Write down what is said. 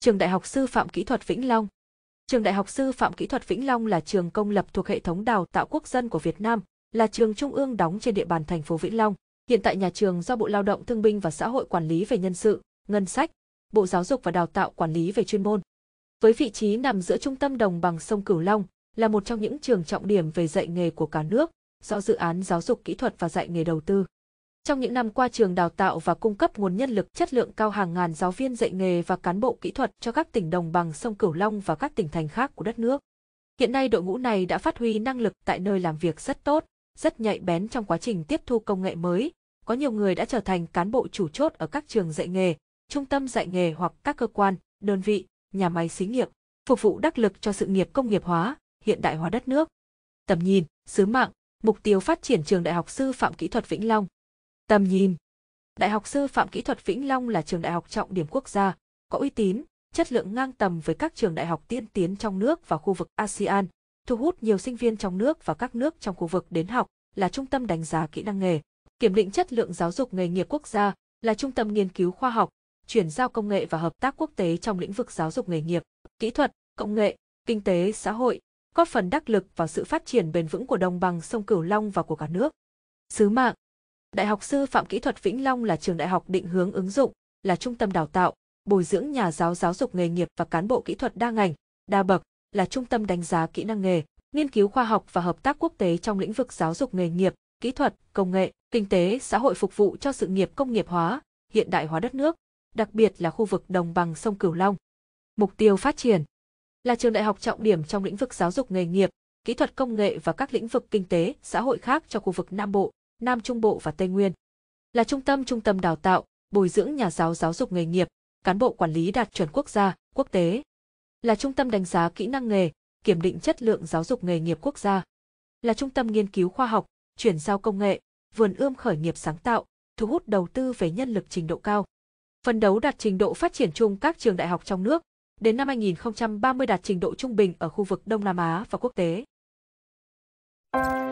Trường Đại học Sư phạm Kỹ thuật Vĩnh Long. Trường Đại học Sư phạm Kỹ thuật Vĩnh Long là trường công lập thuộc hệ thống đào tạo quốc dân của Việt Nam, là trường trung ương đóng trên địa bàn thành phố Vĩnh Long. Hiện tại nhà trường do Bộ Lao động Thương binh và Xã hội quản lý về nhân sự, ngân sách, Bộ Giáo dục và Đào tạo quản lý về chuyên môn. Với vị trí nằm giữa trung tâm đồng bằng sông Cửu Long, là một trong những trường trọng điểm về dạy nghề của cả nước, do dự án giáo dục kỹ thuật và dạy nghề đầu tư. Trong những năm qua trường đào tạo và cung cấp nguồn nhân lực chất lượng cao hàng ngàn giáo viên dạy nghề và cán bộ kỹ thuật cho các tỉnh đồng bằng sông Cửu Long và các tỉnh thành khác của đất nước. Hiện nay đội ngũ này đã phát huy năng lực tại nơi làm việc rất tốt, rất nhạy bén trong quá trình tiếp thu công nghệ mới. Có nhiều người đã trở thành cán bộ chủ chốt ở các trường dạy nghề, trung tâm dạy nghề hoặc các cơ quan, đơn vị, nhà máy xí nghiệp, phục vụ đắc lực cho sự nghiệp công nghiệp hóa, hiện đại hóa đất nước. Tầm nhìn, sứ mạng, mục tiêu phát triển trường Đại học Sư phạm Kỹ thuật Vĩnh Long Tầm nhìn Đại học Sư phạm Kỹ thuật Vĩnh Long là trường đại học trọng điểm quốc gia, có uy tín, chất lượng ngang tầm với các trường đại học tiên tiến trong nước và khu vực ASEAN, thu hút nhiều sinh viên trong nước và các nước trong khu vực đến học, là trung tâm đánh giá kỹ năng nghề, kiểm định chất lượng giáo dục nghề nghiệp quốc gia, là trung tâm nghiên cứu khoa học, chuyển giao công nghệ và hợp tác quốc tế trong lĩnh vực giáo dục nghề nghiệp, kỹ thuật, công nghệ, kinh tế, xã hội, góp phần đắc lực vào sự phát triển bền vững của đồng bằng sông Cửu Long và của cả nước. Sứ mạng Đại học Sư phạm Kỹ thuật Vĩnh Long là trường đại học định hướng ứng dụng, là trung tâm đào tạo, bồi dưỡng nhà giáo giáo dục nghề nghiệp và cán bộ kỹ thuật đa ngành, đa bậc, là trung tâm đánh giá kỹ năng nghề, nghiên cứu khoa học và hợp tác quốc tế trong lĩnh vực giáo dục nghề nghiệp, kỹ thuật, công nghệ, kinh tế, xã hội phục vụ cho sự nghiệp công nghiệp hóa, hiện đại hóa đất nước, đặc biệt là khu vực đồng bằng sông Cửu Long. Mục tiêu phát triển là trường đại học trọng điểm trong lĩnh vực giáo dục nghề nghiệp, kỹ thuật công nghệ và các lĩnh vực kinh tế, xã hội khác cho khu vực Nam Bộ, Nam Trung Bộ và Tây Nguyên. Là trung tâm trung tâm đào tạo, bồi dưỡng nhà giáo giáo dục nghề nghiệp, cán bộ quản lý đạt chuẩn quốc gia, quốc tế. Là trung tâm đánh giá kỹ năng nghề, kiểm định chất lượng giáo dục nghề nghiệp quốc gia. Là trung tâm nghiên cứu khoa học, chuyển giao công nghệ, vườn ươm khởi nghiệp sáng tạo, thu hút đầu tư về nhân lực trình độ cao. Phấn đấu đạt trình độ phát triển chung các trường đại học trong nước, đến năm 2030 đạt trình độ trung bình ở khu vực Đông Nam Á và quốc tế. Thank you